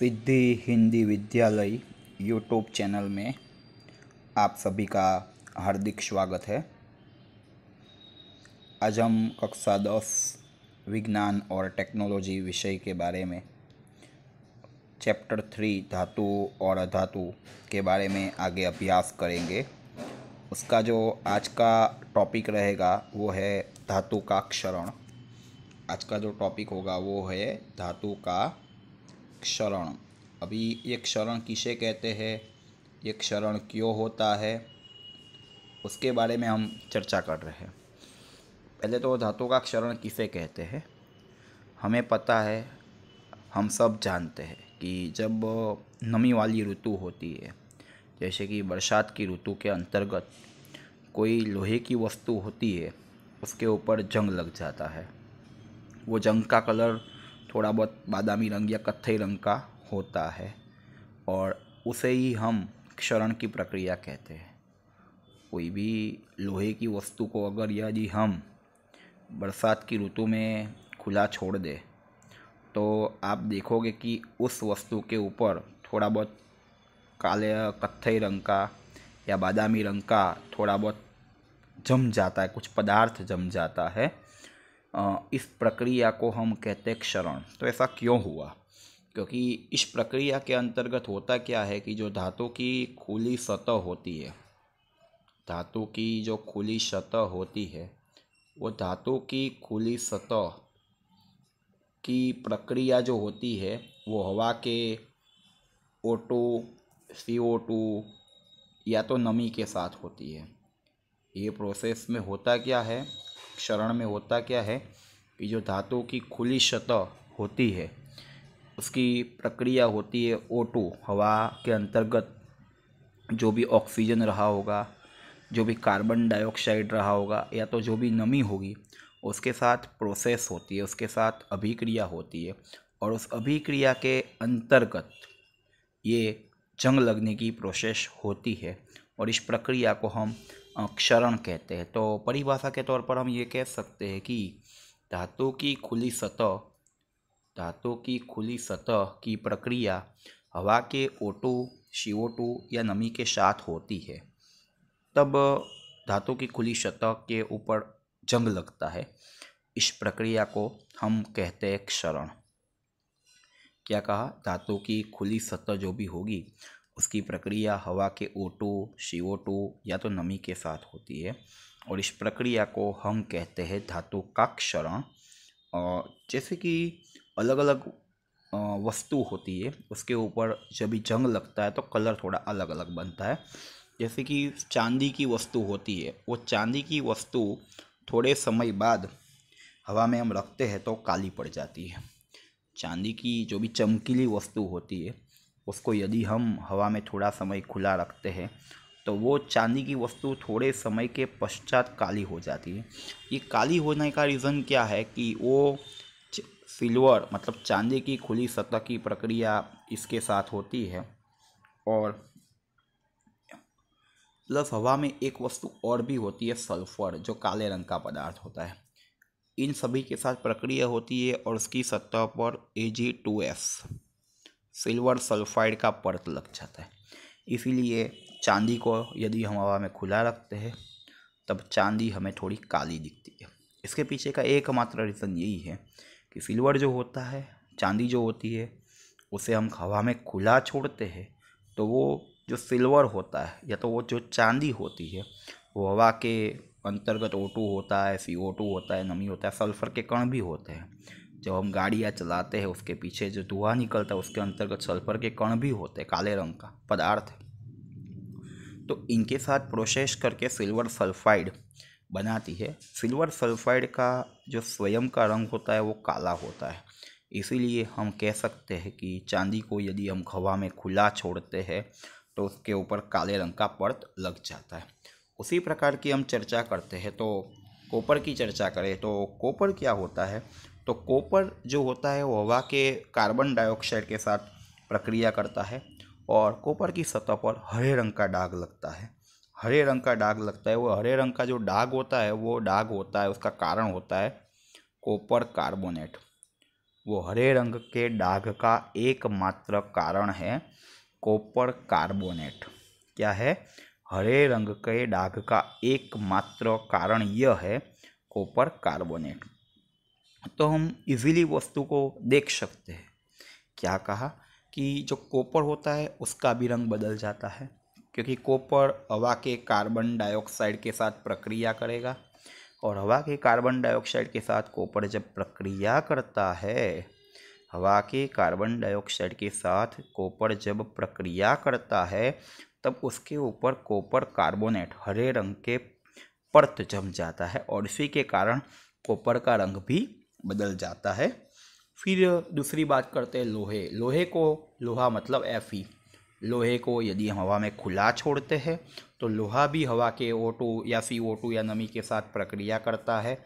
सिद्धि हिंदी विद्यालय YouTube channel में आप सभी का हार्दिक स्वागत है आज हम कक्षा दस विज्ञान और टेक्नोलॉजी विषय के बारे में चैप्टर थ्री धातु और अधातु के बारे में आगे अभ्यास करेंगे उसका जो आज का टॉपिक रहेगा वो है धातु का क्षरण आज का जो टॉपिक होगा वो है धातु का क्षरण अभी ये क्षरण किसे कहते हैं ये क्षरण क्यों होता है उसके बारे में हम चर्चा कर रहे हैं पहले तो धातु का क्षरण किसे कहते हैं हमें पता है हम सब जानते हैं कि जब नमी वाली ऋतु होती है जैसे कि बरसात की ऋतु के अंतर्गत कोई लोहे की वस्तु होती है उसके ऊपर जंग लग जाता है वो जंग का कलर थोड़ा बहुत बादामी रंग या कत्थई रंग का होता है और उसे ही हम क्षरण की प्रक्रिया कहते हैं कोई भी लोहे की वस्तु को अगर यदि हम बरसात की ऋतु में खुला छोड़ दें तो आप देखोगे कि उस वस्तु के ऊपर थोड़ा बहुत काले कत्थई रंग का या बादामी रंग का थोड़ा बहुत जम जाता है कुछ पदार्थ जम जाता है इस प्रक्रिया को हम कहते हैं क्षरण तो ऐसा क्यों हुआ क्योंकि इस प्रक्रिया के अंतर्गत होता क्या है कि जो धातु की खुली सतह होती है धातु की जो खुली सतह होती है वो धातु की खुली सतह की प्रक्रिया जो होती है वो हवा के ओ टू सी ओ टू या तो नमी के साथ होती है ये प्रोसेस में होता क्या है शरण में होता क्या है कि जो धातु की खुली सतह होती है उसकी प्रक्रिया होती है ओ टू हवा के अंतर्गत जो भी ऑक्सीजन रहा होगा जो भी कार्बन डाइऑक्साइड रहा होगा या तो जो भी नमी होगी उसके साथ प्रोसेस होती है उसके साथ अभिक्रिया होती है और उस अभिक्रिया के अंतर्गत ये जंग लगने की प्रोसेस होती है और इस प्रक्रिया को हम क्षरण कहते हैं तो परिभाषा के तौर पर हम ये कह सकते हैं कि धातु की खुली सतह धातु की खुली सतह की प्रक्रिया हवा के ओटू सीओ या नमी के साथ होती है तब धातु की खुली सतह के ऊपर जंग लगता है इस प्रक्रिया को हम कहते हैं क्षरण क्या कहा धातु की खुली सतह जो भी होगी उसकी प्रक्रिया हवा के ओ टू सी ओ टू या तो नमी के साथ होती है और इस प्रक्रिया को हम कहते हैं धातु का क्षरण जैसे कि अलग अलग वस्तु होती है उसके ऊपर जब भी जंग लगता है तो कलर थोड़ा अलग अलग बनता है जैसे कि चांदी की वस्तु होती है वो चांदी की वस्तु थोड़े समय बाद हवा में हम रखते हैं तो काली पड़ जाती है चांदी की जो भी चमकीली वस्तु होती है उसको यदि हम हवा में थोड़ा समय खुला रखते हैं तो वो चांदी की वस्तु थोड़े समय के पश्चात काली हो जाती है ये काली होने का रीज़न क्या है कि वो सिल्वर मतलब चांदी की खुली सतह की प्रक्रिया इसके साथ होती है और प्लस हवा में एक वस्तु और भी होती है सल्फर जो काले रंग का पदार्थ होता है इन सभी के साथ प्रक्रिया होती है और उसकी सतह पर A G two S silver sulphide का परत लग जाता है इसीलिए चांदी को यदि हम हवा में खुला रखते हैं तब चांदी हमें थोड़ी काली दिखती है इसके पीछे का एकमात्र रीज़न यही है कि सिल्वर जो होता है चांदी जो होती है उसे हम हवा में खुला छोड़ते हैं तो वो जो सिल्वर होता है या तो वो जो चांदी होती है वो हवा के अंतर्गत ओटू होता है सी ओ टू होता है नमी होता है सल्फ़र के कण भी होते हैं जब हम गाड़ियाँ चलाते हैं उसके पीछे जो धुआं निकलता है उसके अंतर्गत सल्फर के कण भी होते हैं काले रंग का पदार्थ तो इनके साथ प्रोसेस करके सिल्वर सल्फाइड बनाती है सिल्वर सल्फाइड का जो स्वयं का रंग होता है वो काला होता है इसीलिए हम कह सकते हैं कि चांदी को यदि हम हवा में खुला छोड़ते हैं तो उसके ऊपर काले रंग का पर्त लग जाता है उसी प्रकार की हम चर्चा करते हैं तो कॉपर की चर्चा करें तो कॉपर क्या होता है तो कॉपर जो होता है वो हवा के कार्बन डाइऑक्साइड के साथ प्रक्रिया करता है और कॉपर की सतह पर हरे रंग का डाग लगता है हरे रंग का डाग लगता है वो हरे रंग का जो डाग होता है वो डाग होता है उसका कारण होता है कॉपर कार्बोनेट वो हरे रंग के डाग का एकमात्र कारण है कॉपर कार्बोनेट क्या है हरे रंग के डाग का एकमात्र कारण यह है कॉपर कार्बोनेट तो हम इजीली वस्तु को देख सकते हैं क्या कहा कि जो कॉपर होता है उसका भी रंग बदल जाता है क्योंकि कॉपर हवा के कार्बन डाइऑक्साइड के साथ प्रक्रिया करेगा और हवा के कार्बन डाइऑक्साइड के साथ कॉपर जब प्रक्रिया करता है हवा के कार्बन डाइऑक्साइड के साथ कॉपर जब प्रक्रिया करता है तब उसके ऊपर कॉपर कार्बोनेट हरे रंग के परत जम जाता है और इसी के कारण कॉपर का रंग भी बदल जाता है फिर दूसरी बात करते हैं लोहे लोहे को लोहा मतलब एफ ई लोहे को यदि हम हवा में खुला छोड़ते हैं तो लोहा भी हवा के ओ टू या सी ओ टू या नमी के साथ प्रक्रिया करता है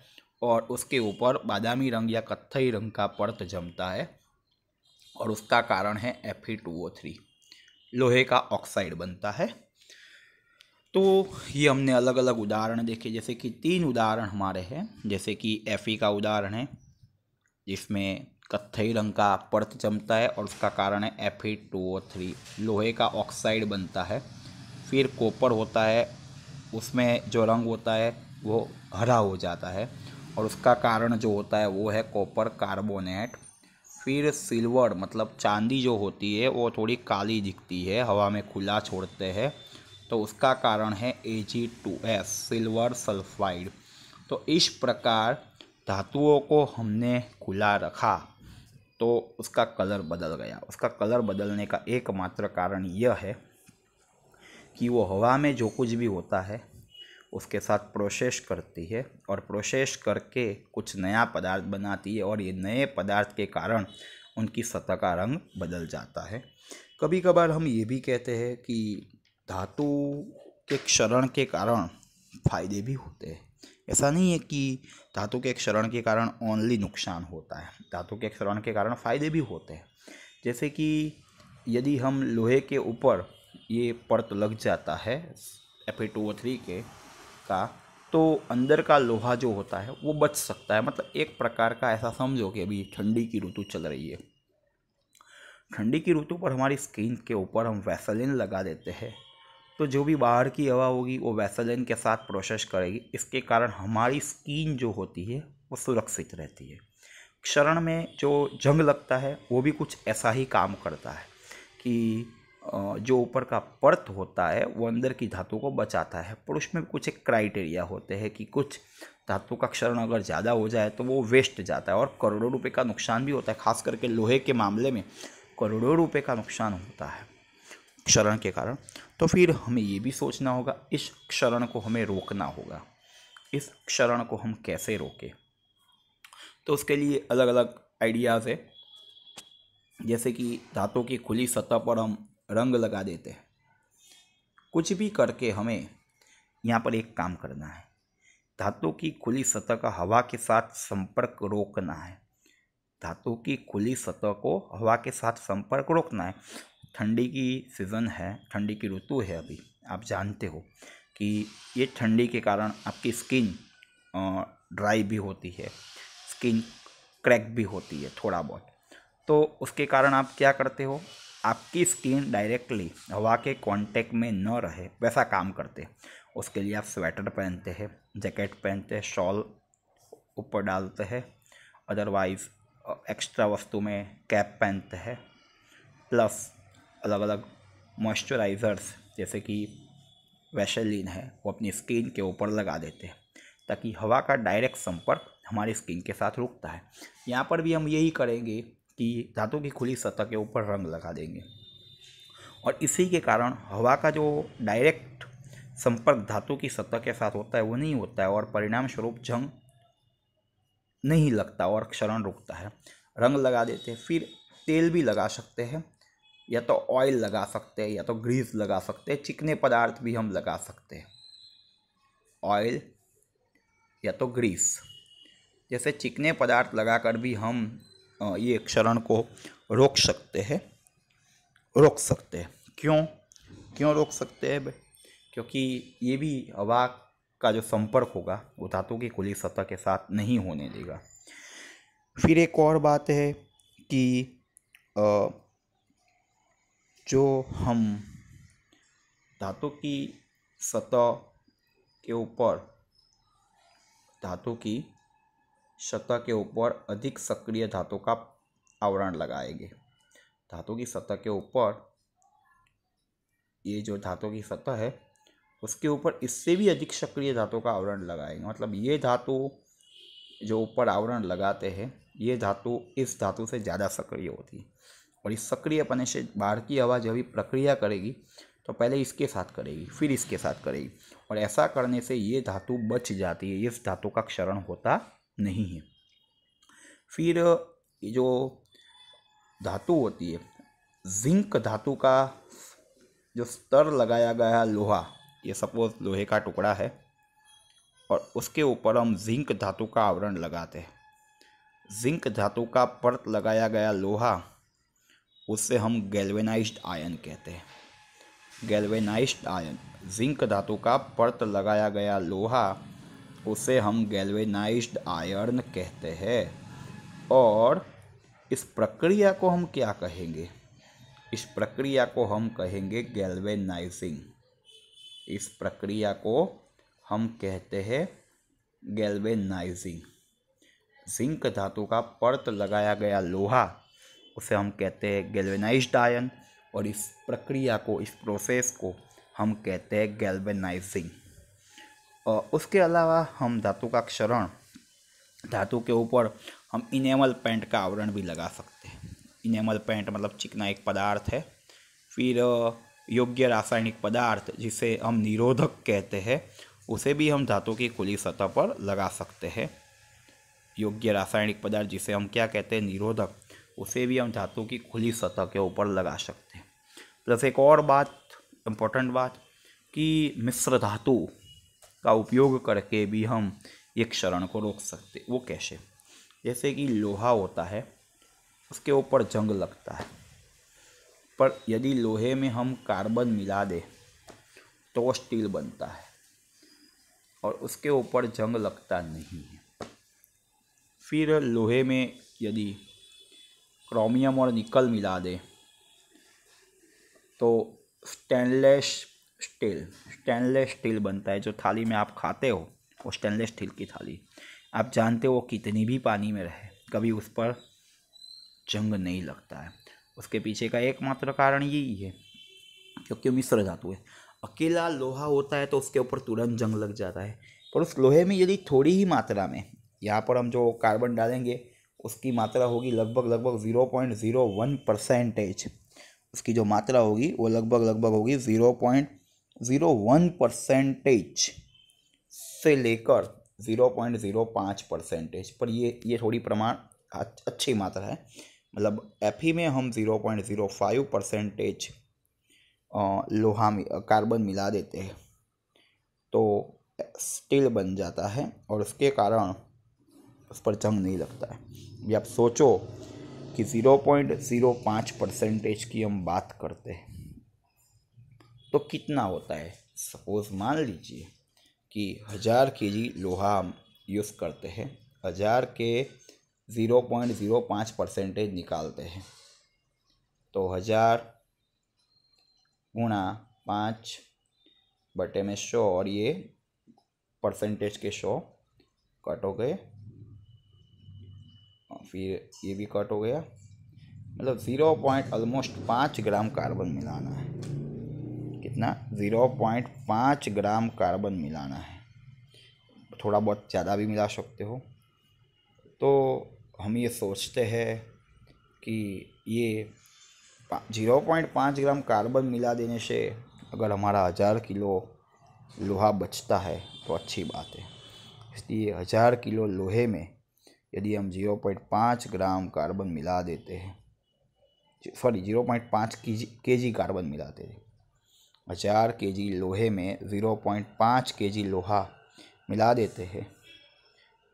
और उसके ऊपर बादामी रंग या कत्थई रंग का परत जमता है और उसका कारण है F E two O three लोहे का ऑक्साइड बनता है तो ये हमने अलग अलग उदाहरण देखे जैसे कि तीन उदाहरण हमारे हैं जैसे कि एफ ई का उदाहरण है जिसमें कत्थई रंग का पर्त जमता है और उसका कारण है एफ टू थ्री लोहे का ऑक्साइड बनता है फिर कॉपर होता है उसमें जो रंग होता है वो हरा हो जाता है और उसका कारण जो होता है वो है कॉपर कार्बोनेट फिर सिल्वर मतलब चांदी जो होती है वो थोड़ी काली दिखती है हवा में खुला छोड़ते हैं तो उसका कारण है A G two S silver sulphide तो इस प्रकार धातुओं को हमने खुला रखा तो उसका कलर बदल गया उसका कलर बदलने का एकमात्र कारण यह है कि वो हवा में जो कुछ भी होता है उसके साथ प्रोसेस करती है और प्रोसेस करके कुछ नया पदार्थ बनाती है और ये नए पदार्थ के कारण उनकी सतह का रंग बदल जाता है कभी कभार हम ये भी कहते हैं कि धातु के क्षरण के कारण फायदे भी होते हैं ऐसा नहीं है कि धातु के क्षरण के कारण ओनली नुकसान होता है धातु के क्षरण के कारण फ़ायदे भी होते हैं जैसे कि यदि हम लोहे के ऊपर ये परत लग जाता है एफ ए टू थ्री के का तो अंदर का लोहा जो होता है वो बच सकता है मतलब एक प्रकार का ऐसा समझो कि अभी ठंडी की ऋतु चल रही है ठंडी की ऋतु पर हमारी स्किन के ऊपर हम वैसलिन लगा देते हैं तो जो भी बाहर की हवा होगी वो वैसलिन के साथ प्रोसेस करेगी इसके कारण हमारी स्किन जो होती है वो सुरक्षित रहती है क्षरण में जो जंग लगता है वो भी कुछ ऐसा ही काम करता है कि जो ऊपर का परत होता है वो अंदर की धातु को बचाता है पुरुष में कुछ एक क्राइटेरिया होते हैं कि कुछ धातु का क्षरण अगर ज़्यादा हो जाए तो वो वेस्ट जाता है और करोड़ों रुपए का नुकसान भी होता है खास करके लोहे के मामले में करोड़ों रुपए का नुकसान होता है क्षरण के कारण तो फिर हमें ये भी सोचना होगा इस क्षरण को हमें रोकना होगा इस क्षरण को हम कैसे रोकें तो उसके लिए अलग अलग आइडियाज़ है जैसे कि धातु की खुली सतह पर हम रंग लगा देते हैं कुछ भी करके हमें यहाँ पर एक काम करना है धातु की खुली सतह का हवा के साथ संपर्क रोकना है धातु की खुली सतह को हवा के साथ संपर्क रोकना है ठंडी की सीज़न है ठंडी की ऋतु है अभी आप जानते हो कि ये ठंडी के कारण आपकी स्किन ड्राई भी होती है स्किन क्रैक भी होती है थोड़ा बहुत तो उसके कारण आप क्या करते हो आपकी स्किन डायरेक्टली हवा के कांटेक्ट में न रहे वैसा काम करते हैं उसके लिए आप स्वेटर पहनते हैं जैकेट पहनते हैं शॉल ऊपर डालते हैं अदरवाइज़ एक्स्ट्रा वस्तु में कैप पहनते हैं प्लस अलग अलग मॉइस्चराइज़र्स जैसे कि वैशलिन है वो अपनी स्किन के ऊपर लगा देते हैं ताकि हवा का डायरेक्ट संपर्क हमारी स्किन के साथ रुकता है यहाँ पर भी हम यही करेंगे कि धातु की खुली सतह के ऊपर रंग लगा देंगे और इसी के कारण हवा का जो डायरेक्ट संपर्क धातु की सतह के साथ होता है वो नहीं होता है और परिणाम स्वरूप जंग नहीं लगता और क्षरण रुकता है रंग लगा देते हैं फिर तेल भी लगा सकते हैं या तो ऑयल लगा सकते हैं या तो ग्रीस लगा सकते हैं चिकने पदार्थ भी हम लगा सकते हैं ऑयल या तो ग्रीस जैसे चिकने पदार्थ लगाकर भी हम ये क्षरण को रोक सकते हैं रोक सकते हैं क्यों क्यों रोक सकते हैं क्योंकि ये भी हवा का जो संपर्क होगा वो धातु की खुली सतह के साथ नहीं होने देगा फिर एक और बात है कि आ, जो हम धातु की सतह के ऊपर धातु की सतह के ऊपर अधिक सक्रिय धातु का आवरण लगाएंगे धातु की सतह के ऊपर ये जो धातु की सतह है उसके ऊपर इससे भी अधिक सक्रिय धातु का आवरण लगाएंगे मतलब ये धातु जो ऊपर आवरण लगाते हैं ये धातु इस धातु से ज़्यादा सक्रिय होती है और इस सक्रियपने से बाहर की हवा जब भी प्रक्रिया करेगी तो पहले इसके साथ करेगी फिर इसके साथ करेगी और ऐसा करने से ये धातु बच जाती है इस धातु का क्षरण होता नहीं है फिर ये जो धातु होती है जिंक धातु का जो स्तर लगाया गया लोहा ये सपोज लोहे का टुकड़ा है और उसके ऊपर हम जिंक धातु का आवरण लगाते हैं जिंक धातु का परत लगाया गया लोहा उससे हम गैल्वेनाइज्ड आयन कहते हैं गैल्वेनाइज्ड आयन जिंक धातु का परत लगाया गया लोहा उसे हम गैल्वेनाइज्ड आयर्न कहते हैं और इस प्रक्रिया को हम क्या कहेंगे इस प्रक्रिया को हम कहेंगे गैल्वेनाइजिंग इस प्रक्रिया को हम कहते हैं गैल्वेनाइजिंग जिंक धातु का परत लगाया गया लोहा उसे हम कहते हैं गैल्वेनाइज्ड आयन और इस प्रक्रिया को इस प्रोसेस को हम कहते हैं गैल्वेनाइजिंग उसके अलावा हम धातु का क्षरण धातु के ऊपर हम इनेमल पेंट का आवरण भी लगा सकते हैं इनेमल पेंट मतलब चिकना एक पदार्थ है फिर योग्य रासायनिक पदार्थ जिसे हम निरोधक कहते हैं उसे भी हम धातु की खुली सतह पर लगा सकते हैं योग्य रासायनिक पदार्थ जिसे हम क्या कहते हैं निरोधक उसे भी हम धातु की खुली सतह के ऊपर लगा सकते हैं प्लस तो एक और बात इम्पोर्टेंट बात कि मिश्र धातु का उपयोग करके भी हम एक क्षरण को रोक सकते वो कैसे जैसे कि लोहा होता है उसके ऊपर जंग लगता है पर यदि लोहे में हम कार्बन मिला दें तो वो स्टील बनता है और उसके ऊपर जंग लगता नहीं है फिर लोहे में यदि क्रोमियम और निकल मिला दे तो स्टेनलेस स्टील स्टेनलेस स्टील बनता है जो थाली में आप खाते हो वो स्टेनलेस स्टील की थाली आप जानते हो कितनी भी पानी में रहे कभी उस पर जंग नहीं लगता है उसके पीछे का एकमात्र कारण यही है क्योंकि मिश्र धातु है अकेला लोहा होता है तो उसके ऊपर तुरंत जंग लग जाता है पर उस लोहे में यदि थोड़ी ही मात्रा में यहाँ पर हम जो कार्बन डालेंगे उसकी मात्रा होगी लगभग लगभग zero point zero one percentage उसकी जो मात्रा होगी वो लगभग लगभग होगी zero point zero one percentage से लेकर ज़ीरो पॉइंट ज़ीरो पाँच परसेंटेज पर ये ये थोड़ी प्रमाण अच्छी मात्रा है मतलब एफ ही में हम zero point zero five percentage लोहा में कार्बन मिला देते हैं तो स्टील बन जाता है और उसके कारण उस पर जंग नहीं लगता है ये आप सोचो कि ज़ीरो पॉइंट ज़ीरो पाँच परसेंटेज की हम बात करते हैं तो कितना होता है सपोज़ मान लीजिए कि हज़ार के जी लोहा हम यूज़ करते हैं हज़ार के ज़ीरो पॉइंट ज़ीरो पाँच परसेंटेज निकालते हैं तो हज़ार गुणा पाँच बटे में शो और ये परसेंटेज के शो कट हो गए फिर ये भी कट हो गया मतलब ज़ीरो पॉइंट ऑलमोस्ट पाँच ग्राम कार्बन मिलाना है कितना ज़ीरो पॉइंट पाँच ग्राम कार्बन मिलाना है थोड़ा बहुत ज़्यादा भी मिला सकते हो तो हम ये सोचते हैं कि ये ज़ीरो पॉइंट पाँच ग्राम कार्बन मिला देने से अगर हमारा हज़ार किलो लोहा बचता है तो अच्छी बात है इसलिए हज़ार किलो लोहे में यदि हम जीरो पॉइंट पाँच ग्राम कार्बन मिला देते हैं सॉरी जीरो पॉइंट पाँच के जी कार्बन मिलाते हैं हजार के जी लोहे में ज़ीरो पॉइंट पाँच के जी लोहा मिला देते हैं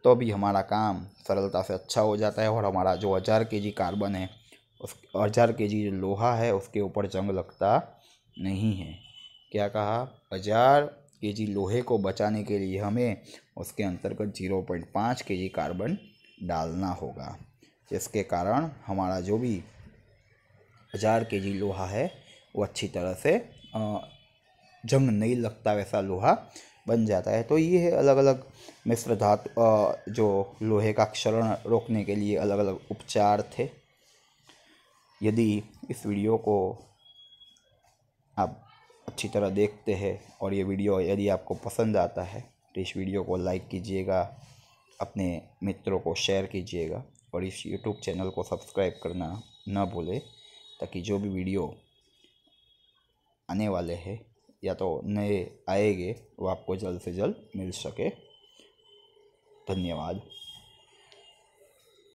तो भी हमारा काम सरलता से अच्छा हो जाता है और हमारा जो हज़ार के जी कार्बन है उस हज़ार के जी जो लोहा है उसके ऊपर जंग लगता नहीं है क्या कहा हज़ार के जी लोहे को बचाने के लिए हमें उसके अंतर्गत जीरो पॉइंट पाँच के जी कार्बन डालना होगा इसके कारण हमारा जो भी हज़ार के जी लोहा है वो अच्छी तरह से जंग नहीं लगता वैसा लोहा बन जाता है तो ये है अलग अलग मिश्र धातु जो लोहे का क्षरण रोकने के लिए अलग अलग उपचार थे यदि इस वीडियो को आप अच्छी तरह देखते हैं और ये वीडियो यदि आपको पसंद आता है तो इस वीडियो को लाइक कीजिएगा अपने मित्रों को शेयर कीजिएगा और इस यूट्यूब चैनल को सब्सक्राइब करना ना भूलें ताकि जो भी वीडियो आने वाले हैं या तो नए आएंगे वो आपको जल्द से जल्द मिल सके धन्यवाद